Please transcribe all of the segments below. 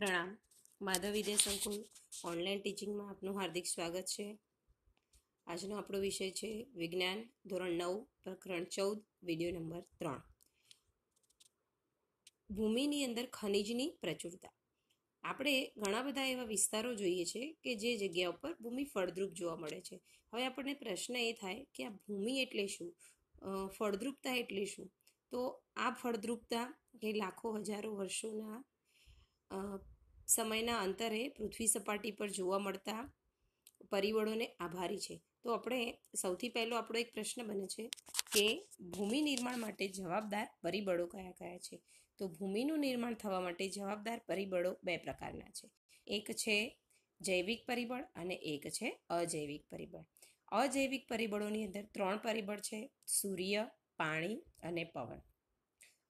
પ્રણામ માધવ વિદ્યા સંકુલ ઓનલાઈન ટીચિંગમાં આપનું હાર્દિક સ્વાગત છે આજનો આપણો વિષય છે વિજ્ઞાન ધોરણ નવ પ્રકરણ ચૌદ વિડીયો નંબર ત્રણ ભૂમિની અંદર ખનિજની પ્રચુરતા આપણે ઘણા બધા એવા વિસ્તારો જોઈએ છે કે જે જગ્યા ઉપર ભૂમિ ફળદ્રુપ જોવા મળે છે હવે આપણને પ્રશ્ન એ થાય કે આ ભૂમિ એટલે શું ફળદ્રુપતા એટલે શું તો આ ફળદ્રુપતા એ લાખો હજારો વર્ષોના સમયના અંતરે પૃથ્વી સપાટી પર જોવા મળતા પરિબળોને આભારી છે તો આપણે સૌથી પહેલો આપણો એક પ્રશ્ન બને છે કે ભૂમિ નિર્માણ માટે જવાબદાર પરિબળો કયા કયા છે તો ભૂમિનું નિર્માણ થવા માટે જવાબદાર પરિબળો બે પ્રકારના છે એક છે જૈવિક પરિબળ અને એક છે અજૈવિક પરિબળ અજૈવિક પરિબળોની અંદર ત્રણ પરિબળ છે સૂર્ય પાણી અને પવન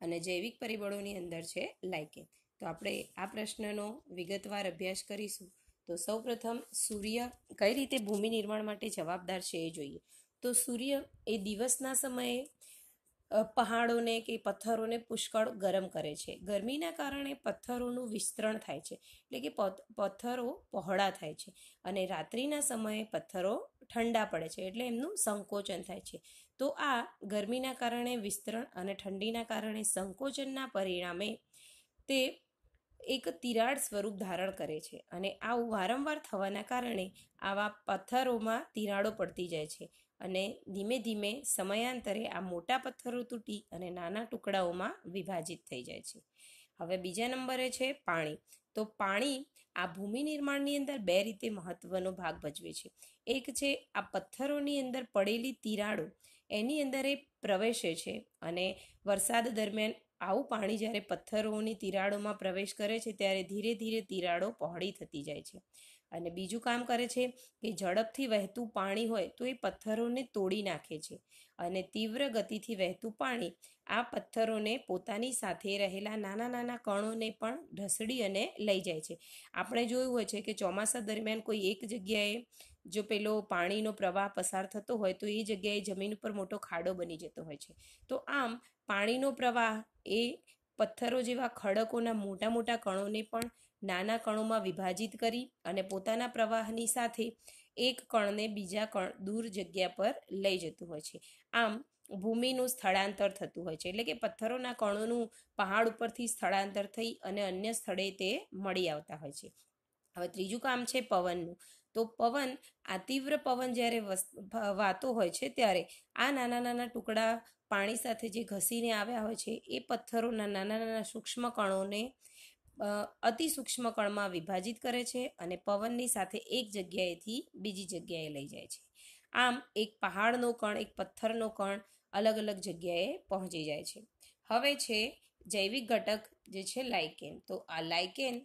અને જૈવિક પરિબળોની અંદર છે લાઇકેન તો આપણે આ પ્રશ્નનો વિગતવાર અભ્યાસ કરીશું તો સૌપ્રથમ સૂર્ય કઈ રીતે ભૂમિ નિર્માણ માટે જવાબદાર છે એ જોઈએ તો સૂર્ય એ દિવસના સમયે પહાડોને કે પથ્થરોને પુષ્કળ ગરમ કરે છે ગરમીના કારણે પથ્થરોનું વિસ્તરણ થાય છે એટલે કે પથ્થરો પહોળા થાય છે અને રાત્રિના સમયે પથ્થરો ઠંડા પડે છે એટલે એમનું સંકોચન થાય છે તો આ ગરમીના કારણે વિસ્તરણ અને ઠંડીના કારણે સંકોચનના પરિણામે તે એક તિરાડ સ્વરૂપ ધારણ કરે છે અને આવું વારંવાર થવાના કારણે આવા પથ્થરોમાં તિરાડો પડતી જાય છે અને ધીમે ધીમે સમયાંતરે આ મોટા પથ્થરો તૂટી અને નાના ટુકડાઓમાં વિભાજિત થઈ જાય છે હવે બીજા નંબરે છે પાણી તો પાણી આ ભૂમિ નિર્માણની અંદર બે રીતે મહત્વનો ભાગ ભજવે છે એક છે આ પથ્થરોની અંદર પડેલી તિરાડો એની અંદર એ પ્રવેશે છે અને વરસાદ દરમિયાન આવું પાણી જ્યારે પથ્થરોની તિરાડોમાં પ્રવેશ કરે છે ત્યારે ધીરે ધીરે તિરાડો પહોળી થતી જાય છે અને બીજું કામ કરે છે કે ઝડપથી વહેતું પાણી હોય તો એ પથ્થરોને તોડી નાખે છે અને તીવ્ર ગતિથી વહેતું પાણી આ પથ્થરોને પોતાની સાથે રહેલા નાના નાના કણોને પણ ઢસડી અને લઈ જાય છે આપણે જોયું હોય છે કે ચોમાસા દરમિયાન કોઈ એક જગ્યાએ જો પેલો પાણીનો પ્રવાહ પસાર થતો હોય તો એ જગ્યાએ જમીન ઉપર મોટો ખાડો બની જતો હોય છે તો આમ પાણીનો પ્રવાહ એ પથ્થરો જેવા ખડકોના મોટા મોટા કણોને પણ નાના કણોમાં વિભાજિત કરી અને પોતાના પ્રવાહની સાથે એક કણને બીજા કણ દૂર જગ્યા પર લઈ જતું હોય છે આમ ભૂમિનું સ્થળાંતર થતું હોય છે એટલે કે પથ્થરોના કણોનું પહાડ ઉપરથી સ્થળાંતર થઈ અને અન્ય સ્થળે તે મળી આવતા હોય છે હવે ત્રીજું કામ છે પવનનું તો પવન આ તીવ્ર પવન જ્યારે વાતો હોય છે ત્યારે આ નાના નાના ટુકડા પાણી સાથે જે ઘસીને આવ્યા હોય છે એ પથ્થરોના નાના નાના સૂક્ષ્મ કણોને અતિ સૂક્ષ્મ કણમાં વિભાજિત કરે છે અને પવનની સાથે એક જગ્યાએથી બીજી જગ્યાએ લઈ જાય છે આમ એક પહાડનો કણ એક પથ્થરનો કણ અલગ અલગ જગ્યાએ પહોંચી જાય છે હવે છે જૈવિક ઘટક જે છે લાઇકેન તો આ લાઇકેન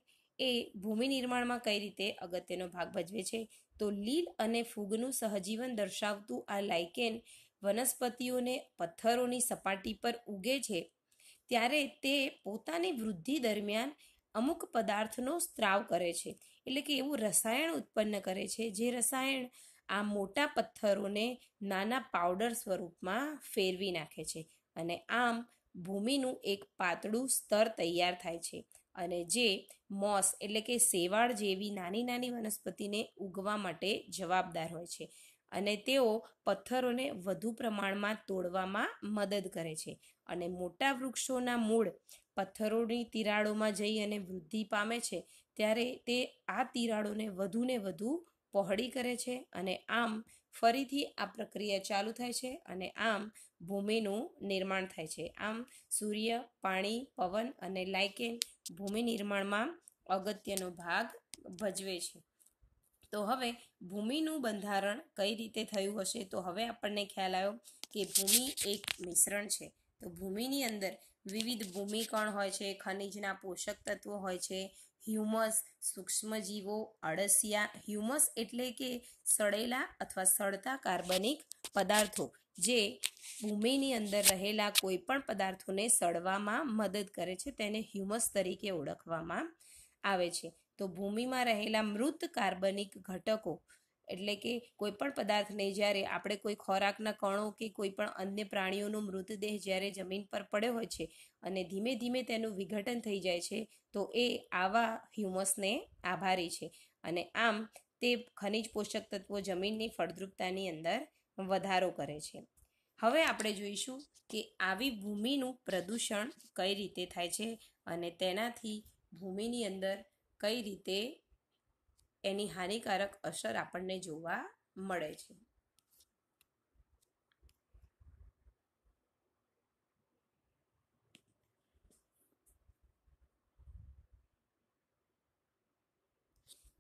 એ ભૂમિ નિર્માણમાં કઈ રીતે અગત્યનો ભાગ ભજવે છે તો લીલ અને ફૂગનું સહજીવન દર્શાવતું આ લાઇકેન વનસ્પતિઓને પથ્થરોની સપાટી પર ઉગે છે ત્યારે તે પોતાની વૃદ્ધિ દરમિયાન અમુક પદાર્થનો સ્ત્રાવ કરે છે એટલે કે એવું રસાયણ ઉત્પન્ન કરે છે જે રસાયણ આ મોટા પથ્થરોને નાના પાવડર સ્વરૂપમાં ફેરવી નાખે છે અને આમ ભૂમિનું એક પાતળું સ્તર તૈયાર થાય છે અને જે મોસ એટલે કે સેવાળ જેવી નાની નાની વનસ્પતિને ઉગવા માટે જવાબદાર હોય છે અને તેઓ પથ્થરોને વધુ પ્રમાણમાં તોડવામાં મદદ કરે છે અને મોટા વૃક્ષોના મૂળ પથ્થરોની તિરાડોમાં જઈ અને વૃદ્ધિ પામે છે ત્યારે તે આ તિરાડોને વધુને વધુ પહોળી કરે છે અને આમ ફરીથી આ પ્રક્રિયા ચાલુ થાય છે અને આમ ભૂમિનું નિર્માણ થાય છે આમ સૂર્ય પાણી પવન અને લાઇકેન ભૂમિ નિર્માણમાં અગત્યનો ભાગ ભજવે છે તો હવે ભૂમિનું બંધારણ કઈ રીતે થયું હશે તો હવે આપણને ખ્યાલ આવ્યો કે ભૂમિ એક મિશ્રણ છે તો ભૂમિની અંદર વિવિધ ભૂમિકણ હોય છે ખનિજના પોષક તત્વો હોય છે હ્યુમસ સૂક્ષ્મજીવો અળસિયા હ્યુમસ એટલે કે સડેલા અથવા સળતા કાર્બનિક પદાર્થો જે ભૂમિની અંદર રહેલા કોઈપણ પદાર્થોને સડવામાં મદદ કરે છે તેને હ્યુમસ તરીકે ઓળખવામાં આવે છે તો ભૂમિમાં રહેલા મૃત કાર્બનિક ઘટકો એટલે કે કોઈપણ પદાર્થને જ્યારે આપણે કોઈ ખોરાકના કણો કે કોઈપણ અન્ય પ્રાણીઓનો મૃતદેહ જ્યારે જમીન પર પડ્યો હોય છે અને ધીમે ધીમે તેનું વિઘટન થઈ જાય છે તો એ આવા હ્યુમસને આભારી છે અને આમ તે ખનિજ પોષક તત્વો જમીનની ફળદ્રુપતાની અંદર વધારો કરે છે હવે આપણે જોઈશું કે આવી ભૂમિનું પ્રદૂષણ કઈ રીતે થાય છે અને તેનાથી ભૂમિની અંદર કઈ રીતે એની હાનિકારક અસર આપણને જોવા મળે છે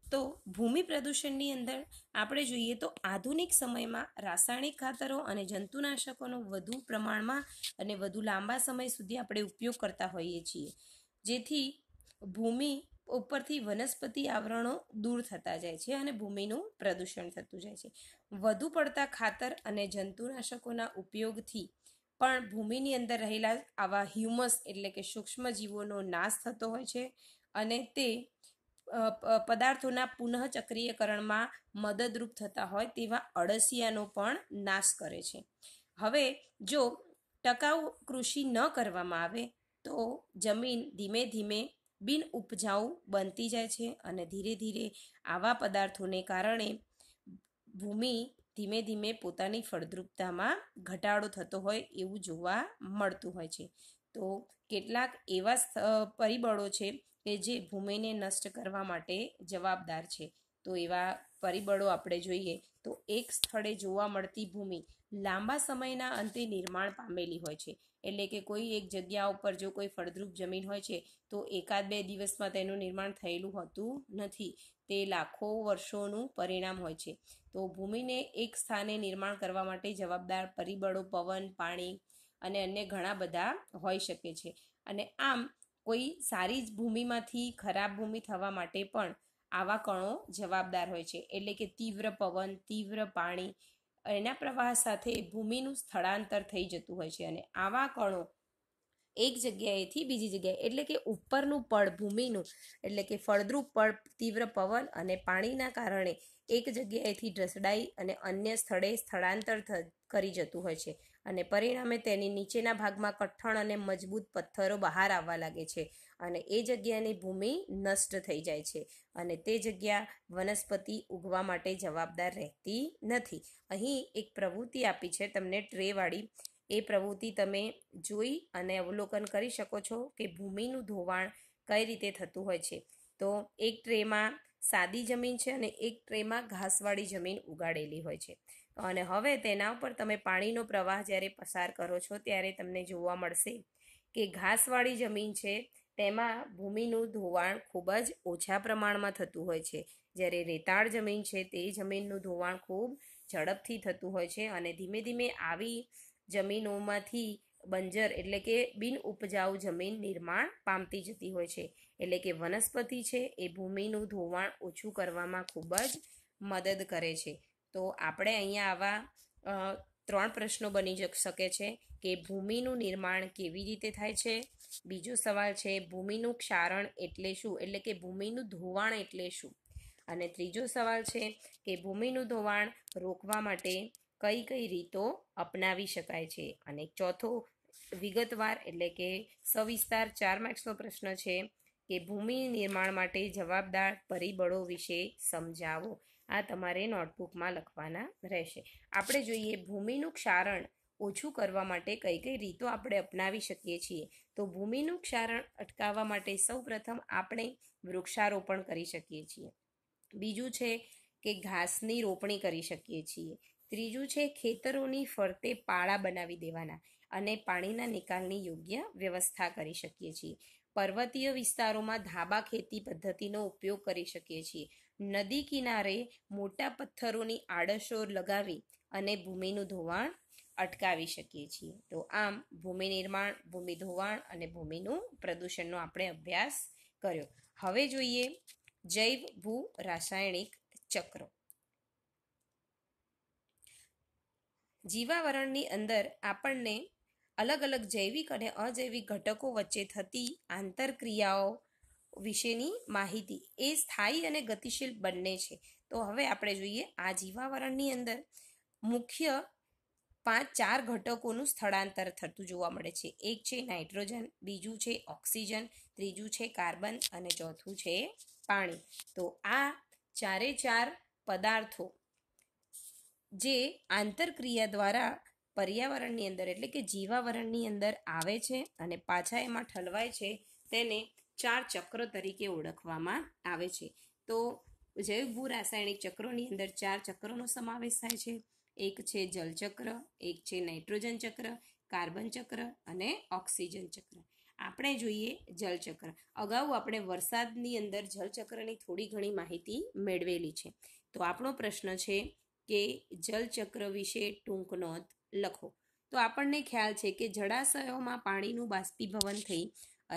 તો ભૂમિ પ્રદૂષણની અંદર આપણે જોઈએ તો આધુનિક સમયમાં રાસાયણિક ખાતરો અને જંતુનાશકોનો વધુ પ્રમાણમાં અને વધુ લાંબા સમય સુધી આપણે ઉપયોગ કરતા હોઈએ છીએ જેથી ભૂમિ ઉપરથી વનસ્પતિ આવરણો દૂર થતા જાય છે અને ભૂમિનું પ્રદૂષણ થતું જાય છે વધુ પડતા ખાતર અને જંતુનાશકોના ઉપયોગથી પણ ભૂમિની અંદર રહેલા આવા હ્યુમસ એટલે કે સૂક્ષ્મ જીવોનો નાશ થતો હોય છે અને તે પદાર્થોના પુનઃ મદદરૂપ થતા હોય તેવા અળસિયાનો પણ નાશ કરે છે હવે જો ટકાઉ કૃષિ ન કરવામાં આવે તો જમીન ધીમે ધીમે બિન ઉપજાઉ બનતી જાય છે અને ધીરે ધીરે આવા પદાર્થોને કારણે ભૂમિ ધીમે ધીમે પોતાની ફળદ્રુપતામાં ઘટાડો થતો હોય એવું જોવા મળતું હોય છે તો કેટલાક એવા પરિબળો છે કે જે ભૂમિને નષ્ટ કરવા માટે જવાબદાર છે તો એવા પરિબળો આપણે જોઈએ તો એક સ્થળે જોવા મળતી ભૂમિ લાંબા સમયના અંતે નિર્માણ પામેલી હોય છે એટલે કે કોઈ એક જગ્યા ઉપર જો કોઈ ફળદ્રુપ જમીન હોય છે તો એકાદ બે દિવસમાં તેનું નિર્માણ થયેલું હોતું નથી તે લાખો વર્ષોનું પરિણામ હોય છે તો ભૂમિને એક સ્થાને નિર્માણ કરવા માટે જવાબદાર પરિબળો પવન પાણી અને અન્ય ઘણા બધા હોઈ શકે છે અને આમ કોઈ સારી જ ભૂમિમાંથી ખરાબ ભૂમિ થવા માટે પણ આવા કણો જવાબદાર હોય છે એટલે કે તીવ્ર પવન તીવ્ર પાણી એના પ્રવાહ સાથે ભૂમિનું સ્થળાંતર થઈ જતું હોય છે અને આવા કણો એક જગ્યાએથી બીજી જગ્યાએ એટલે કે ઉપરનું પળ ભૂમિનું એટલે કે ફળદ્રુપ પળ તીવ્ર પવન અને પાણીના કારણે એક જગ્યાએથી ઢસડાઈ અને અન્ય સ્થળે સ્થળાંતર કરી જતું હોય છે અને પરિણામે તેની નીચેના ભાગમાં કઠણ અને મજબૂત પથ્થરો બહાર આવવા લાગે છે અને એ જગ્યાની ભૂમિ નષ્ટ થઈ જાય છે અને તે જગ્યા વનસ્પતિ ઉગવા માટે જવાબદાર રહેતી નથી અહીં એક પ્રવૃત્તિ આપી છે તમને ટ્રેવાળી એ પ્રવૃત્તિ તમે જોઈ અને અવલોકન કરી શકો છો કે ભૂમિનું ધોવાણ કઈ રીતે થતું હોય છે તો એક ટ્રેમાં સાદી જમીન છે અને એક ટ્રેમાં ઘાસવાળી જમીન ઉગાડેલી હોય છે અને હવે તેના ઉપર તમે પાણીનો પ્રવાહ જ્યારે પસાર કરો છો ત્યારે તમને જોવા મળશે કે ઘાસવાળી જમીન છે તેમાં ભૂમિનું ધોવાણ ખૂબ જ ઓછા પ્રમાણમાં થતું હોય છે જ્યારે રેતાળ જમીન છે તે જમીનનું ધોવાણ ખૂબ ઝડપથી થતું હોય છે અને ધીમે ધીમે આવી જમીનોમાંથી બંજર એટલે કે બિન ઉપજાઉ જમીન નિર્માણ પામતી જતી હોય છે એટલે કે વનસ્પતિ છે એ ભૂમિનું ધોવાણ ઓછું કરવામાં ખૂબ જ મદદ કરે છે તો આપણે અહીંયા આવા ત્રણ પ્રશ્નો બની શકે છે કે ભૂમિનું નિર્માણ કેવી રીતે થાય છે બીજો સવાલ છે ભૂમિનું ક્ષારણ એટલે શું એટલે કે ભૂમિનું ધોવાણ એટલે શું અને ત્રીજો સવાલ છે કે ભૂમિનું ધોવાણ રોકવા માટે કઈ કઈ રીતો અપનાવી શકાય છે અને ચોથો વિગતવાર એટલે કે સવિસ્તાર ચાર માર્ક્સનો પ્રશ્ન છે કે ભૂમિ નિર્માણ માટે જવાબદાર પરિબળો વિશે સમજાવો આ તમારે નોટબુકમાં લખવાના રહેશે આપણે જોઈએ ભૂમિનું ક્ષારણ ઓછું કરવા માટે કઈ કઈ રીતો આપણે અપનાવી શકીએ છીએ તો ભૂમિનું ક્ષારણ અટકાવવા માટે સૌપ્રથમ આપણે વૃક્ષારોપણ કરી શકીએ છીએ બીજું છે કે ઘાસની રોપણી કરી શકીએ છીએ ત્રીજું છે ખેતરોની ફરતે પાળા બનાવી દેવાના અને પાણીના નિકાલની યોગ્ય વ્યવસ્થા કરી શકીએ છીએ પર્વતીય વિસ્તારોમાં ધાબા ખેતી પદ્ધતિનો ઉપયોગ કરી શકીએ છીએ નદી કિનારે મોટા પથ્થરોની આડશો લગાવી અને ભૂમિનું ધોવાણ અટકાવી શકીએ છીએ તો આમ ભૂમિ નિર્માણ ભૂમિ ધોવાણ અને ભૂમિનું પ્રદૂષણનો આપણે અભ્યાસ કર્યો હવે જોઈએ જૈવ ભૂ રાસાયણિક ચક્રો જીવાવરણની અંદર આપણને અલગ અલગ જૈવિક અને અજૈવિક ઘટકો વચ્ચે થતી આંતરક્રિયાઓ વિશેની માહિતી એ સ્થાયી અને ગતિશીલ બંને છે તો હવે આપણે જોઈએ આ જીવાવરણની અંદર મુખ્ય પાંચ ચાર ઘટકોનું સ્થળાંતર થતું જોવા મળે છે એક છે નાઇટ્રોજન બીજું છે ઓક્સિજન ત્રીજું છે કાર્બન અને ચોથું છે પાણી તો આ ચારે ચાર પદાર્થો જે આંતરક્રિયા દ્વારા પર્યાવરણની અંદર એટલે કે જીવાવરણની અંદર આવે છે અને પાછા એમાં ઠલવાય છે તેને ચાર ચક્ર તરીકે ઓળખવામાં આવે છે તો જૈવ ભૂ રાસાયણિક ચક્રોની અંદર ચાર ચક્રોનો સમાવેશ થાય છે એક છે જલચક્ર એક છે નાઇટ્રોજન ચક્ર કાર્બન ચક્ર અને ઓક્સિજન ચક્ર આપણે જોઈએ જલચક્ર અગાઉ આપણે વરસાદની અંદર જલચક્રની થોડી ઘણી માહિતી મેળવેલી છે તો આપણો પ્રશ્ન છે કે જલચક્ર વિશે ટૂંક નોંધ લખો તો આપણને ખ્યાલ છે કે જળાશયોમાં પાણીનું બાષ્પીભવન થઈ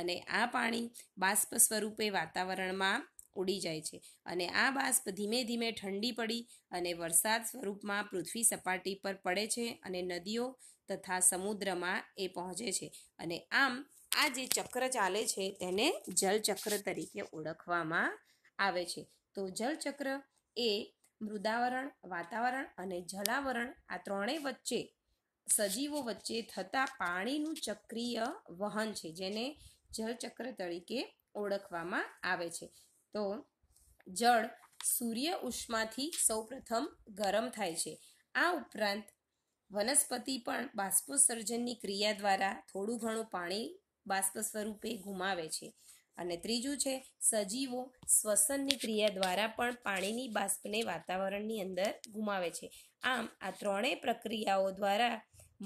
અને આ પાણી બાષ્પ સ્વરૂપે વાતાવરણમાં ઉડી જાય છે અને આ બાષ્પ ધીમે ધીમે ઠંડી પડી અને વરસાદ સ્વરૂપમાં પૃથ્વી સપાટી પર પડે છે અને નદીઓ તથા સમુદ્રમાં એ પહોંચે છે અને આમ આ જે ચક્ર ચાલે છે તેને જલચક્ર તરીકે ઓળખવામાં આવે છે તો જલચક્ર એ મૃદાવરણ વાતાવરણ અને જલાવરણ આ ત્રણેય વચ્ચે સજીવો વચ્ચે થતા પાણીનું ચક્રીય વહન છે જેને જળચક્ર તરીકે ઓળખવામાં આવે છે તો જળ સૂર્ય ઉષ્માથી સૌપ્રથમ ગરમ થાય છે આ ઉપરાંત વનસ્પતિ પણ બાષ્પોત્સર્જનની ક્રિયા દ્વારા થોડું ઘણું પાણી બાષ્પ સ્વરૂપે ગુમાવે છે અને ત્રીજું છે સજીવો શ્વસનની ક્રિયા દ્વારા પણ પાણીની બાષ્પને વાતાવરણની અંદર ગુમાવે છે આમ આ ત્રણેય પ્રક્રિયાઓ દ્વારા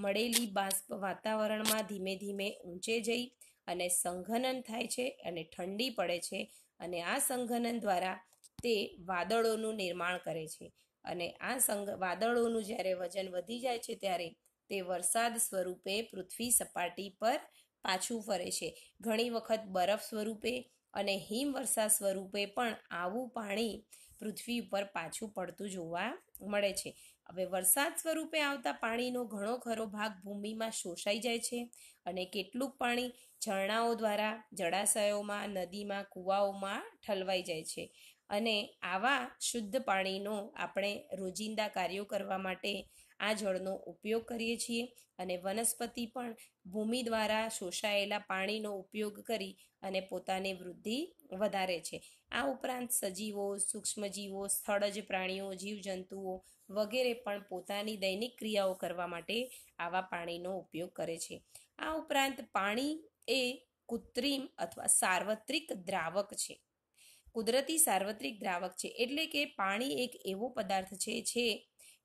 મળેલી બાષ્પ વાતાવરણમાં ધીમે ધીમે ઊંચે જઈ અને સંઘનન થાય છે અને ઠંડી પડે છે અને આ સંઘનન દ્વારા તે વાદળોનું નિર્માણ કરે છે અને આ સંઘ વાદળોનું જ્યારે વજન વધી જાય છે ત્યારે તે વરસાદ સ્વરૂપે પૃથ્વી સપાટી પર પાછું ફરે છે ઘણી વખત બરફ સ્વરૂપે અને હિમવર્ષા સ્વરૂપે પણ આવું પાણી પૃથ્વી ઉપર પાછું પડતું જોવા મળે છે હવે વરસાદ સ્વરૂપે આવતા પાણીનો ઘણો ખરો ભાગ ભૂમિમાં શોષાઈ જાય છે અને કેટલુંક પાણી ઝરણાઓ દ્વારા જળાશયોમાં નદીમાં કૂવાઓમાં ઠલવાઈ જાય છે અને આવા શુદ્ધ પાણીનો આપણે રોજિંદા કાર્યો કરવા માટે આ જળનો ઉપયોગ કરીએ છીએ અને વનસ્પતિ પણ ભૂમિ દ્વારા શોષાયેલા પાણીનો ઉપયોગ કરી અને પોતાની વૃદ્ધિ વધારે છે આ ઉપરાંત સજીવો સૂક્ષ્મજીવો સ્થળજ પ્રાણીઓ જીવજંતુઓ વગેરે પણ પોતાની દૈનિક ક્રિયાઓ કરવા માટે આવા પાણીનો ઉપયોગ કરે છે આ ઉપરાંત પાણી એ કૃત્રિમ અથવા સાર્વત્રિક દ્રાવક છે કુદરતી સાર્વત્રિક દ્રાવક છે એટલે કે પાણી એક એવો પદાર્થ છે જે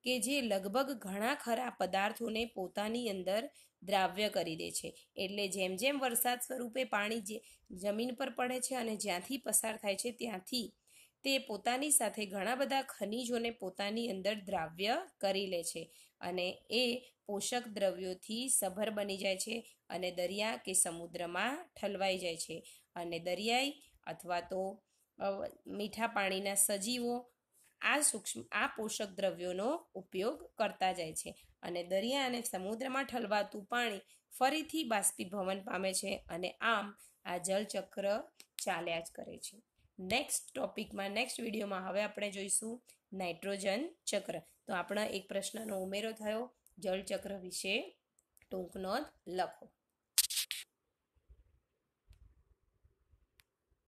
કે જે લગભગ ઘણા ખરા પદાર્થોને પોતાની અંદર દ્રાવ્ય કરી દે છે એટલે જેમ જેમ વરસાદ સ્વરૂપે પાણી જે જમીન પર પડે છે અને જ્યાંથી પસાર થાય છે ત્યાંથી તે પોતાની સાથે ઘણા બધા ખનિજોને પોતાની અંદર દ્રાવ્ય કરી લે છે અને એ પોષક દ્રવ્યોથી સભર બની જાય છે અને દરિયા કે સમુદ્રમાં ઠલવાઈ જાય છે અને દરિયાઈ અથવા તો મીઠા પાણીના સજીવો આ સૂક્ષ્મ આ પોષક દ્રવ્યોનો ઉપયોગ કરતા જાય છે અને દરિયા અને સમુદ્રમાં ઠલવાતું પાણી ફરીથી બાષ્પીભવન પામે છે અને આમ આ જલચક્ર ચાલ્યા જ કરે છે નેક્સ્ટ ટોપિકમાં નેક્સ્ટ વિડીયોમાં હવે આપણે જોઈશું નાઇટ્રોજન ચક્ર તો આપણા એક પ્રશ્નનો ઉમેરો થયો જળચક્ર વિશે ટૂંક નોંધ લખો